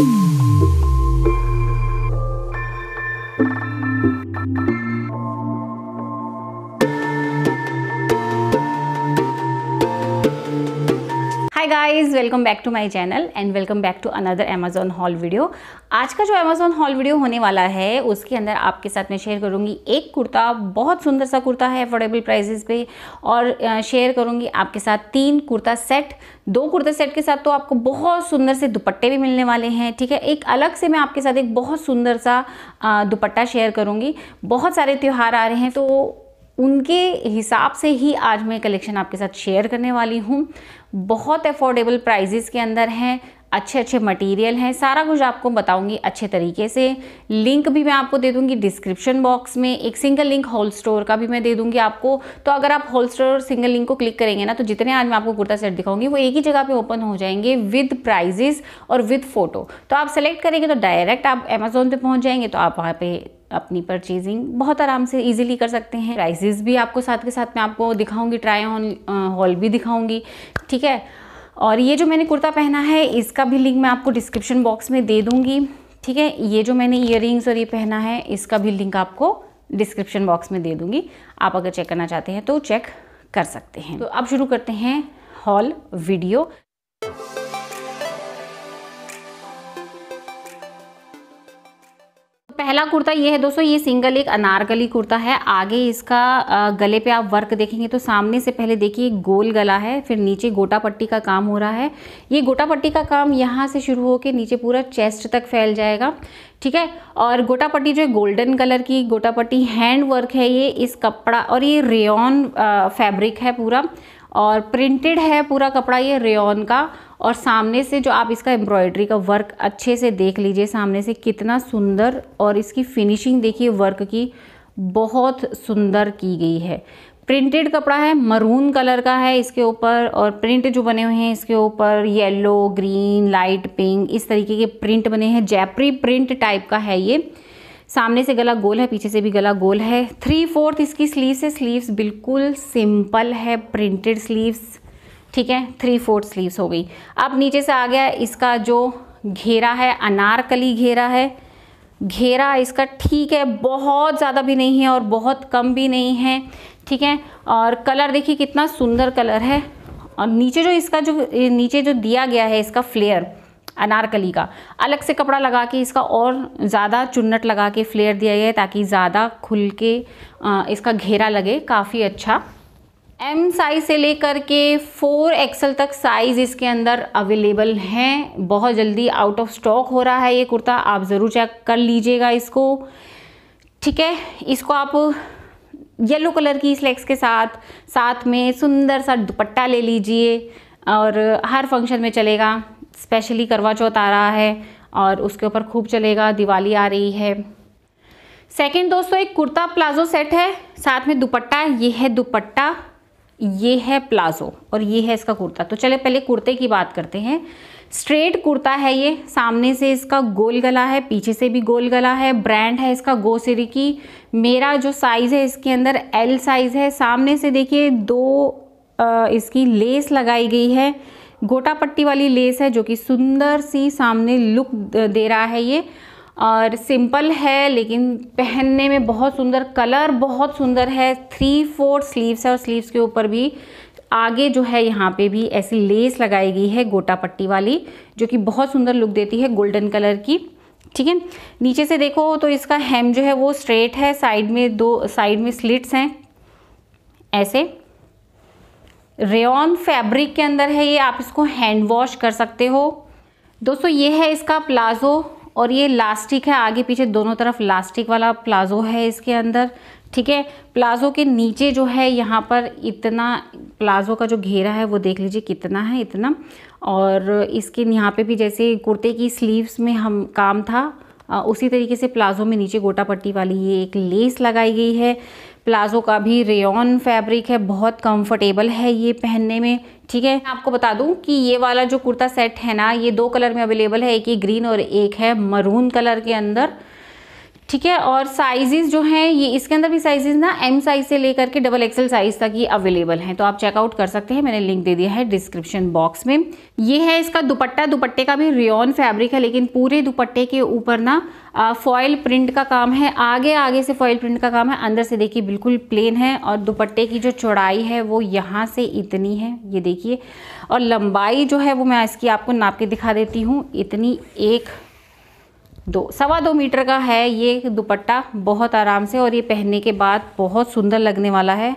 Mm-hmm. Guys welcome back to my channel and welcome back to another Amazon haul video आज का जो Amazon haul video होने वाला है उसके अंदर आपके साथ मैं शेयर करूंगी एक कुर्ता बहुत सुंदर सा कुर्ता है अफोर्डेबल प्राइजेस पे और शेयर करूंगी आपके साथ तीन कुर्ता सेट दो कुर्ते सेट के साथ तो आपको बहुत सुंदर से दुपट्टे भी मिलने वाले हैं ठीक है एक अलग से मैं आपके साथ एक बहुत सुंदर सा दुपट्टा शेयर करूँगी बहुत सारे त्यौहार आ रहे हैं तो उनके हिसाब से ही आज मैं कलेक्शन आपके साथ शेयर करने वाली हूँ बहुत अफोर्डेबल प्राइजेस के अंदर हैं अच्छे अच्छे मटेरियल हैं सारा कुछ आपको बताऊंगी अच्छे तरीके से लिंक भी मैं आपको दे दूंगी डिस्क्रिप्शन बॉक्स में एक सिंगल लिंक होल स्टोर का भी मैं दे दूंगी आपको तो अगर आप होल स्टोर और सिंगल लिंक को क्लिक करेंगे ना तो जितने आज मैं आपको कुर्ता सेट दिखाऊंगी वो एक ही जगह पर ओपन हो जाएंगे विद प्राइजेस और विद फोटो तो आप सेलेक्ट करेंगे तो डायरेक्ट आप अमेजोन पर पहुँच जाएंगे तो आप वहाँ पर अपनी परचेजिंग बहुत आराम से इजीली कर सकते हैं प्राइजेस भी आपको साथ के साथ मैं आपको दिखाऊंगी ट्राई ऑन हॉल भी दिखाऊंगी ठीक है और ये जो मैंने कुर्ता पहना है इसका भी लिंक मैं आपको डिस्क्रिप्शन बॉक्स में दे दूँगी ठीक है ये जो मैंने ईयर और ये पहना है इसका भी लिंक आपको डिस्क्रिप्शन बॉक्स में दे दूँगी आप अगर चेक करना चाहते हैं तो चेक कर सकते हैं तो अब शुरू करते हैं हॉल वीडियो पहला कुर्ता ये है दोस्तों ये सिंगल एक अनारकली कुर्ता है आगे इसका गले पे आप वर्क देखेंगे तो सामने से पहले देखिए गोल गला है फिर नीचे गोटा पट्टी का काम हो रहा है ये गोटा पट्टी का काम यहाँ से शुरू होकर नीचे पूरा चेस्ट तक फैल जाएगा ठीक है और गोटा पट्टी जो है गोल्डन कलर की गोटा पट्टी हैंड वर्क है ये इस कपड़ा और ये रेन फैब्रिक है पूरा और प्रिंटेड है पूरा कपड़ा ये रेन का और सामने से जो आप इसका एम्ब्रॉयडरी का वर्क अच्छे से देख लीजिए सामने से कितना सुंदर और इसकी फिनिशिंग देखिए वर्क की बहुत सुंदर की गई है प्रिंटेड कपड़ा है मरून कलर का है इसके ऊपर और प्रिंट जो बने हुए हैं इसके ऊपर येलो ग्रीन लाइट पिंक इस तरीके के प्रिंट बने हैं जैपरी प्रिंट टाइप का है ये सामने से गला गोल है पीछे से भी गला गोल है थ्री फोर्थ इसकी स्लीव्स है स्लीव्स बिल्कुल सिंपल है प्रिंटेड स्लीव्स ठीक है थ्री फोर्थ स्लीव्स हो गई अब नीचे से आ गया इसका जो घेरा है अनारकली घेरा है घेरा इसका ठीक है बहुत ज़्यादा भी नहीं है और बहुत कम भी नहीं है ठीक है और कलर देखिए कितना सुंदर कलर है और नीचे जो इसका जो नीचे जो दिया गया है इसका फ्लेयर अनारकली का अलग से कपड़ा लगा के इसका और ज़्यादा चुन्नट लगा के फ्लेयर दिया गया है ताकि ज़्यादा खुल के इसका घेरा लगे काफ़ी अच्छा एम साइज़ से लेकर के फोर एक्सल तक साइज़ इसके अंदर अवेलेबल हैं बहुत जल्दी आउट ऑफ स्टॉक हो रहा है ये कुर्ता आप ज़रूर चेक कर लीजिएगा इसको ठीक है इसको आप येलो कलर की स्लेक्स के साथ साथ में सुंदर सा दुपट्टा ले लीजिए और हर फंक्शन में चलेगा स्पेशली करवा चौथ आ रहा है और उसके ऊपर खूब चलेगा दिवाली आ रही है सेकंड दोस्तों एक कुर्ता प्लाजो सेट है साथ में दुपट्टा ये है दुपट्टा ये है प्लाजो और ये है इसका कुर्ता तो चले पहले कुर्ते की बात करते हैं स्ट्रेट कुर्ता है ये सामने से इसका गोल गला है पीछे से भी गोल गला है ब्रांड है इसका गोसेरी की मेरा जो साइज़ है इसके अंदर एल साइज़ है सामने से देखिए दो आ, इसकी लेस लगाई गई है गोटा पट्टी वाली लेस है जो कि सुंदर सी सामने लुक दे रहा है ये और सिंपल है लेकिन पहनने में बहुत सुंदर कलर बहुत सुंदर है थ्री फोर स्लीव्स है और स्लीव्स के ऊपर भी आगे जो है यहाँ पे भी ऐसी लेस लगाई गई है गोटा पट्टी वाली जो कि बहुत सुंदर लुक देती है गोल्डन कलर की ठीक है नीचे से देखो तो इसका हेम जो है वो स्ट्रेट है साइड में दो साइड में स्लिट्स हैं ऐसे रेन फैब्रिक के अंदर है ये आप इसको हैंड वॉश कर सकते हो दोस्तों ये है इसका प्लाज़ो और ये लास्टिक है आगे पीछे दोनों तरफ लास्टिक वाला प्लाज़ो है इसके अंदर ठीक है प्लाज़ो के नीचे जो है यहाँ पर इतना प्लाज़ो का जो घेरा है वो देख लीजिए कितना है इतना और इसके यहाँ पे भी जैसे कुर्ते की स्लीव्स में हम काम था उसी तरीके से प्लाज़ो में नीचे गोटा पट्टी वाली ये एक लेस लगाई गई है प्लाजो का भी रेयन फैब्रिक है बहुत कंफर्टेबल है ये पहनने में ठीक है आपको बता दूं कि ये वाला जो कुर्ता सेट है ना ये दो कलर में अवेलेबल है एक ही ग्रीन और एक है मरून कलर के अंदर ठीक है और साइजेस जो हैं ये इसके अंदर भी साइजेस ना एम साइज से लेकर के डबल एक्सएल साइज तक ये अवेलेबल हैं तो आप चेकआउट कर सकते हैं मैंने लिंक दे दिया है डिस्क्रिप्शन बॉक्स में ये है इसका दुपट्टा दुपट्टे का भी रियॉन फैब्रिक है लेकिन पूरे दुपट्टे के ऊपर ना फॉयल प्रिंट का काम है आगे आगे से फॉयल प्रिंट का काम है अंदर से देखिए बिल्कुल प्लेन है और दुपट्टे की जो चौड़ाई है वो यहाँ से इतनी है ये देखिए और लंबाई जो है वो मैं इसकी आपको नाप के दिखा देती हूँ इतनी एक दो सवा दो मीटर का है ये दुपट्टा बहुत आराम से और ये पहनने के बाद बहुत सुंदर लगने वाला है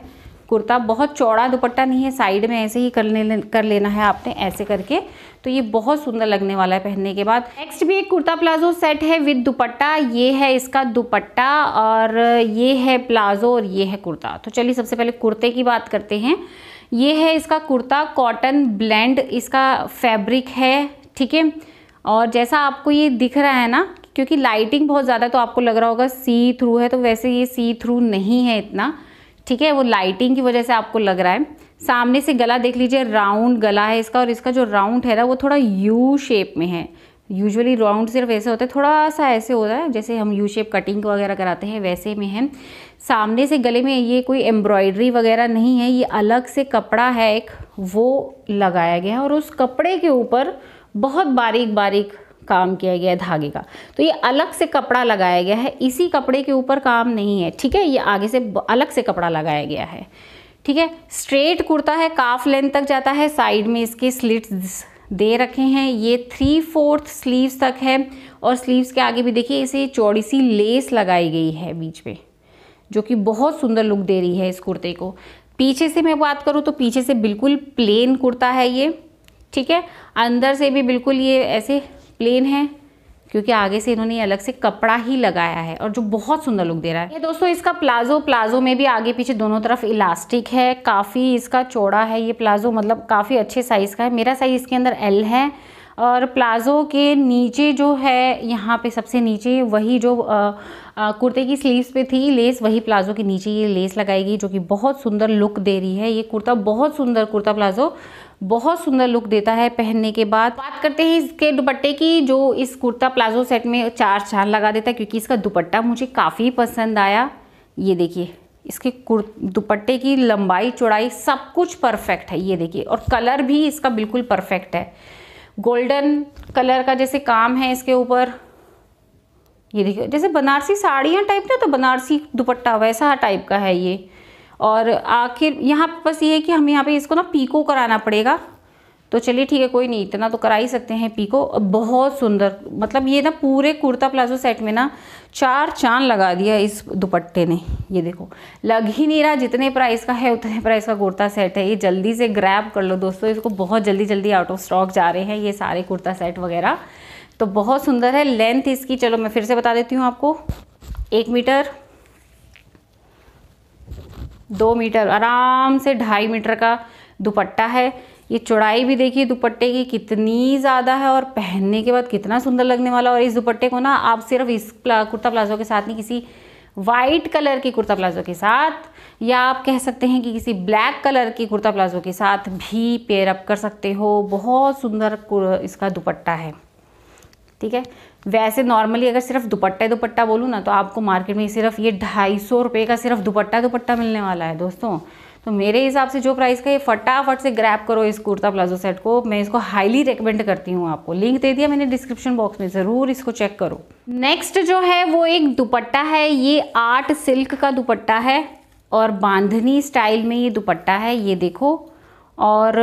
कुर्ता बहुत चौड़ा दुपट्टा नहीं है साइड में ऐसे ही कर ले कर लेना है आपने ऐसे करके तो ये बहुत सुंदर लगने वाला है पहनने के बाद नेक्स्ट भी एक कुर्ता प्लाजो सेट है विद दुपट्टा ये है इसका दुपट्टा और ये है प्लाजो और ये है कुर्ता तो चलिए सबसे पहले कुर्ते की बात करते हैं ये है इसका कुर्ता कॉटन ब्लेंड इसका फैब्रिक है ठीक है और जैसा आपको ये दिख रहा है ना क्योंकि लाइटिंग बहुत ज़्यादा तो आपको लग रहा होगा सी थ्रू है तो वैसे ये सी थ्रू नहीं है इतना ठीक है वो लाइटिंग की वजह से आपको लग रहा है सामने से गला देख लीजिए राउंड गला है इसका और इसका जो राउंड है ना वो थोड़ा यू शेप में है यूजुअली राउंड सिर्फ ऐसे होता है थोड़ा सा ऐसे होता है जैसे हम यू शेप कटिंग वगैरह कराते हैं वैसे में है सामने से गले में ये कोई एम्ब्रॉयडरी वगैरह नहीं है ये अलग से कपड़ा है एक वो लगाया गया है और उस कपड़े के ऊपर बहुत बारीक बारीक काम किया गया है धागे का तो ये अलग से कपड़ा लगाया गया है इसी कपड़े के ऊपर काम नहीं है ठीक है ये आगे से अलग से कपड़ा लगाया गया है ठीक है स्ट्रेट कुर्ता है काफ लेंथ तक जाता है साइड में इसके स्लिट्स दे रखे हैं ये थ्री फोर्थ स्लीव्स तक है और स्लीव्स के आगे भी देखिए इसे चौड़ी सी लेस लगाई गई है बीच में जो कि बहुत सुंदर लुक दे रही है इस कुर्ते को पीछे से मैं बात करूँ तो पीछे से बिल्कुल प्लेन कुर्ता है ये ठीक है अंदर से भी बिल्कुल ये ऐसे प्लेन है क्योंकि आगे से इन्होंने अलग से कपड़ा ही लगाया है और जो बहुत सुंदर लुक दे रहा है ये दोस्तों इसका प्लाजो प्लाजो में भी आगे पीछे दोनों तरफ इलास्टिक है काफ़ी इसका चौड़ा है ये प्लाजो मतलब काफ़ी अच्छे साइज़ का है मेरा साइज़ इसके अंदर एल है और प्लाज़ो के नीचे जो है यहाँ पे सबसे नीचे वही जो आ, आ, कुर्ते की स्लीव्स पे थी लेस वही प्लाज़ो के नीचे ये लेस लगाएगी जो कि बहुत सुंदर लुक दे रही है ये कुर्ता बहुत सुंदर कुर्ता प्लाज़ो बहुत सुंदर लुक देता है पहनने के बाद बात करते हैं इसके दुपट्टे की जो इस कुर्ता प्लाजो सेट में चार चार लगा देता है क्योंकि इसका दुपट्टा मुझे काफ़ी पसंद आया ये देखिए इसके कुर् दुपट्टे की लंबाई चौड़ाई सब कुछ परफेक्ट है ये देखिए और कलर भी इसका बिल्कुल परफेक्ट है गोल्डन कलर का जैसे काम है इसके ऊपर ये देखिए जैसे बनारसी साड़ियाँ टाइप ना तो बनारसी दुपट्टा वैसा टाइप का है ये और आखिर यहाँ बस ये है कि हम यहाँ पे इसको ना पीको कराना पड़ेगा तो चलिए ठीक है कोई नहीं इतना तो करा ही सकते हैं पीको बहुत सुंदर मतलब ये ना पूरे कुर्ता प्लाजो सेट में ना चार चांद लगा दिया इस दुपट्टे ने ये देखो लग ही नहीं रहा जितने प्राइस का है उतने प्राइस का कुर्ता सेट है ये जल्दी से ग्रैब कर लो दोस्तों इसको बहुत जल्दी जल्दी आउट ऑफ स्टॉक जा रहे हैं ये सारे कुर्ता सेट वगैरह तो बहुत सुंदर है लेंथ इसकी चलो मैं फिर से बता देती हूँ आपको एक मीटर दो मीटर आराम से ढाई मीटर का दुपट्टा है ये चौड़ाई भी देखिए दुपट्टे की कितनी ज़्यादा है और पहनने के बाद कितना सुंदर लगने वाला और इस दुपट्टे को ना आप सिर्फ इस प्ला, कुर्ता प्लाजो के साथ नहीं किसी वाइट कलर की कुर्ता प्लाजो के साथ या आप कह सकते हैं कि किसी ब्लैक कलर की कुर्ता प्लाजो के साथ भी पेयर अप कर सकते हो बहुत सुंदर इसका दुपट्टा है ठीक है वैसे नॉर्मली अगर सिर्फ दुपट्टा दुपट्टा बोलूँ ना तो आपको मार्केट में सिर्फ ये ढाई सौ रुपये का सिर्फ दुपट्टा दुपट्टा मिलने वाला है दोस्तों तो मेरे हिसाब से जो प्राइस का ये फटाफट से ग्रैप करो इस कुर्ता प्लाजो सेट को मैं इसको हाईली रिकमेंड करती हूँ आपको लिंक दे दिया मैंने डिस्क्रिप्शन बॉक्स में ज़रूर इसको चेक करो नेक्स्ट जो है वो एक दुपट्टा है ये आर्ट सिल्क का दुपट्टा है और बांधनी स्टाइल में ये दुपट्टा है ये देखो और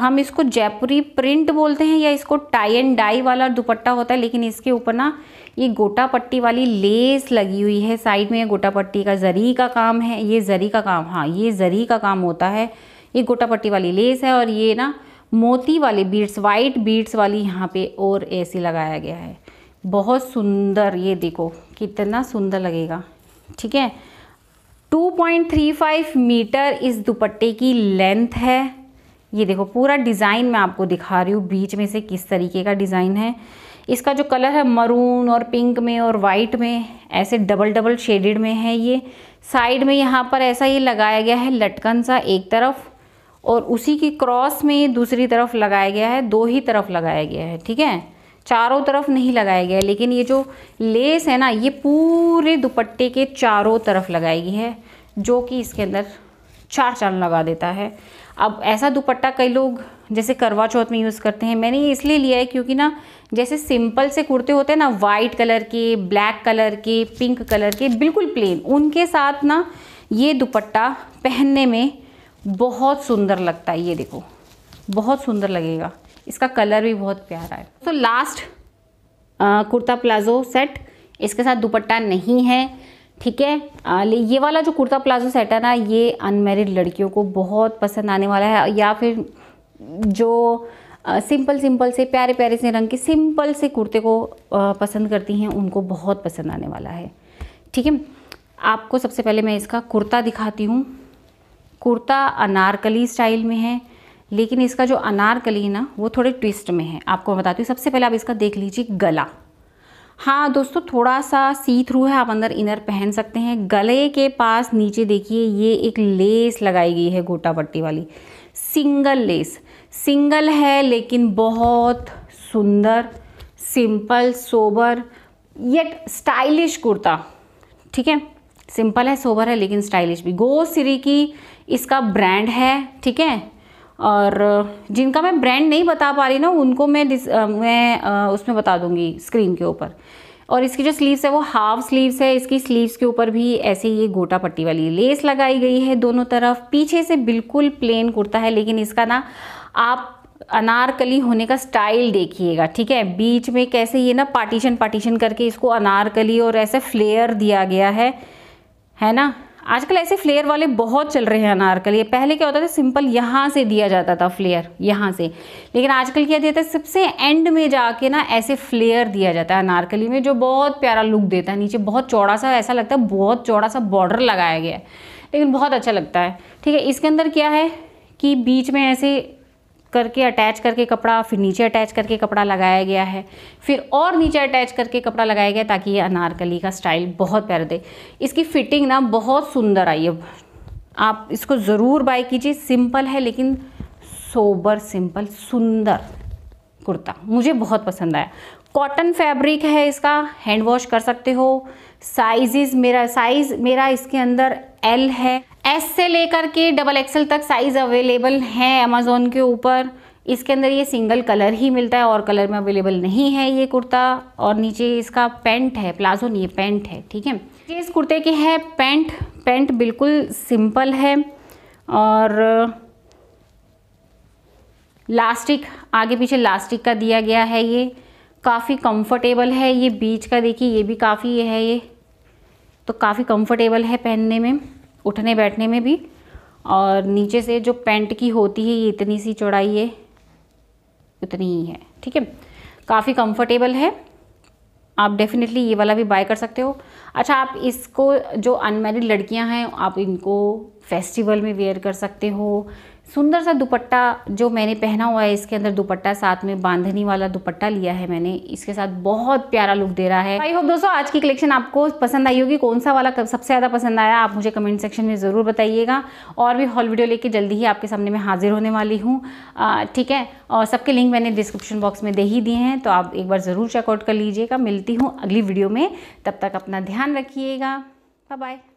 हम इसको जयपुरी प्रिंट बोलते हैं या इसको टाई एंड डाई वाला दुपट्टा होता है लेकिन इसके ऊपर ना ये गोटा पट्टी वाली लेस लगी हुई है साइड में गोटा पट्टी का जरी का काम है ये जरी का काम हाँ ये जरी का काम होता है ये गोटा पट्टी वाली लेस है और ये ना मोती वाले बीड्स वाइट बीड्स वाली यहाँ पे और ऐसी लगाया गया है बहुत सुंदर ये देखो कितना सुंदर लगेगा ठीक है 2.35 मीटर इस दुपट्टे की लेंथ है ये देखो पूरा डिज़ाइन मैं आपको दिखा रही हूँ बीच में से किस तरीके का डिज़ाइन है इसका जो कलर है मरून और पिंक में और वाइट में ऐसे डबल डबल शेडेड में है ये साइड में यहाँ पर ऐसा ये लगाया गया है लटकन सा एक तरफ और उसी की क्रॉस में दूसरी तरफ लगाया गया है दो ही तरफ लगाया गया है ठीक है चारों तरफ नहीं लगाया गया है लेकिन ये जो लेस है ना ये पूरे दुपट्टे के चारों तरफ लगाई गई है जो कि इसके अंदर चार चांद लगा देता है अब ऐसा दुपट्टा कई लोग जैसे करवा चौथ में यूज़ करते हैं मैंने ये इसलिए लिया है क्योंकि ना जैसे सिंपल से कुर्ते होते हैं ना वाइट कलर के ब्लैक कलर के पिंक कलर के बिल्कुल प्लेन उनके साथ ना ये दुपट्टा पहनने में बहुत सुंदर लगता है ये देखो बहुत सुंदर लगेगा इसका कलर भी बहुत प्यारा है तो लास्ट कुर्ता प्लाजो सेट इसके साथ दुपट्टा नहीं है ठीक है ये वाला जो कुर्ता प्लाजो सेट है ना ये अनमेरिड लड़कियों को बहुत पसंद आने वाला है या फिर जो सिंपल सिंपल से प्यारे प्यारे से रंग के सिंपल से कुर्ते को पसंद करती हैं उनको बहुत पसंद आने वाला है ठीक है आपको सबसे पहले मैं इसका कुर्ता दिखाती हूँ कुर्ता अनारकली स्टाइल में है लेकिन इसका जो अनारकली ना वो थोड़े ट्विस्ट में है आपको बताती हूँ सबसे पहले आप इसका देख लीजिए गला हाँ दोस्तों थोड़ा सा सी थ्रू है आप अंदर इनर पहन सकते हैं गले के पास नीचे देखिए ये एक लेस लगाई गई है गोटा पट्टी वाली सिंगल लेस सिंगल है लेकिन बहुत सुंदर simple sober yet stylish kurta ठीक है सिंपल है सोबर है लेकिन स्टाइलिश भी गो सिरी की इसका ब्रांड है ठीक है और जिनका मैं ब्रांड नहीं बता पा रही ना उनको मैं मैं आ, उसमें बता दूंगी स्क्रीन के ऊपर और इसकी जो स्लीव्स है वो हाफ स्लीव्स है इसकी स्लीव्स के ऊपर भी ऐसे ये गोटा पट्टी वाली लेस लगाई गई है दोनों तरफ पीछे से बिल्कुल प्लेन कुर्ता है लेकिन इसका ना आप अनारकली होने का स्टाइल देखिएगा ठीक है बीच में कैसे ये ना पार्टीशन पार्टीशन करके इसको अनारकली और ऐसे फ्लेयर दिया गया है है ना आजकल ऐसे फ्लेयर वाले बहुत चल रहे हैं अनारकली ये पहले क्या होता था सिंपल यहाँ से दिया जाता था फ्लेयर यहाँ से लेकिन आजकल क्या दिया था सबसे एंड में जाके ना ऐसे फ्लेयर दिया जाता है अनारकली में जो बहुत प्यारा लुक देता है नीचे बहुत चौड़ा सा ऐसा लगता है बहुत चौड़ा सा बॉर्डर लगाया गया है लेकिन बहुत अच्छा लगता है ठीक है इसके अंदर क्या है कि बीच में ऐसे करके अटैच करके कपड़ा फिर नीचे अटैच करके कपड़ा लगाया गया है फिर और नीचे अटैच करके कपड़ा लगाया गया ताकि ये अनारकली का स्टाइल बहुत प्यारा दे इसकी फिटिंग ना बहुत सुंदर आई है आप इसको ज़रूर बाई कीजिए सिंपल है लेकिन सोबर सिंपल सुंदर कुर्ता मुझे बहुत पसंद आया कॉटन फैब्रिक है इसका हैंड वॉश कर सकते हो साइजेस मेरा साइज़ मेरा इसके अंदर एल है एस से लेकर के डबल एक्सल तक साइज़ अवेलेबल है अमेज़ोन के ऊपर इसके अंदर ये सिंगल कलर ही मिलता है और कलर में अवेलेबल नहीं है ये कुर्ता और नीचे इसका पैंट है प्लाजो नहीं है पैंट है ठीक है ये इस कुर्ते के है पैंट पैंट बिल्कुल सिंपल है और लास्टिक आगे पीछे लास्टिक का दिया गया है ये काफ़ी कंफर्टेबल है ये बीच का देखिए ये भी काफ़ी है ये तो काफ़ी कंफर्टेबल है पहनने में उठने बैठने में भी और नीचे से जो पेंट की होती है ये इतनी सी चौड़ाई है उतनी ही है ठीक है काफ़ी कंफर्टेबल है आप डेफिनेटली ये वाला भी बाय कर सकते हो अच्छा आप इसको जो अनमेरिड लड़कियां हैं आप इनको फेस्टिवल में वेयर कर सकते हो सुंदर सा दुपट्टा जो मैंने पहना हुआ है इसके अंदर दुपट्टा साथ में बांधनी वाला दुपट्टा लिया है मैंने इसके साथ बहुत प्यारा लुक दे रहा है आई होप दोस्तों आज की कलेक्शन आपको पसंद आई होगी कौन सा वाला सबसे ज़्यादा पसंद आया आप मुझे कमेंट सेक्शन में ज़रूर बताइएगा और भी हॉल वीडियो लेके जल्दी ही आपके सामने मैं हाजिर होने वाली हूँ ठीक है और सबके लिंक मैंने डिस्क्रिप्शन बॉक्स में दे ही दिए हैं तो आप एक बार ज़रूर चेकआउट कर लीजिएगा मिलती हूँ अगली वीडियो में तब तक अपना ध्यान रखिएगा बाय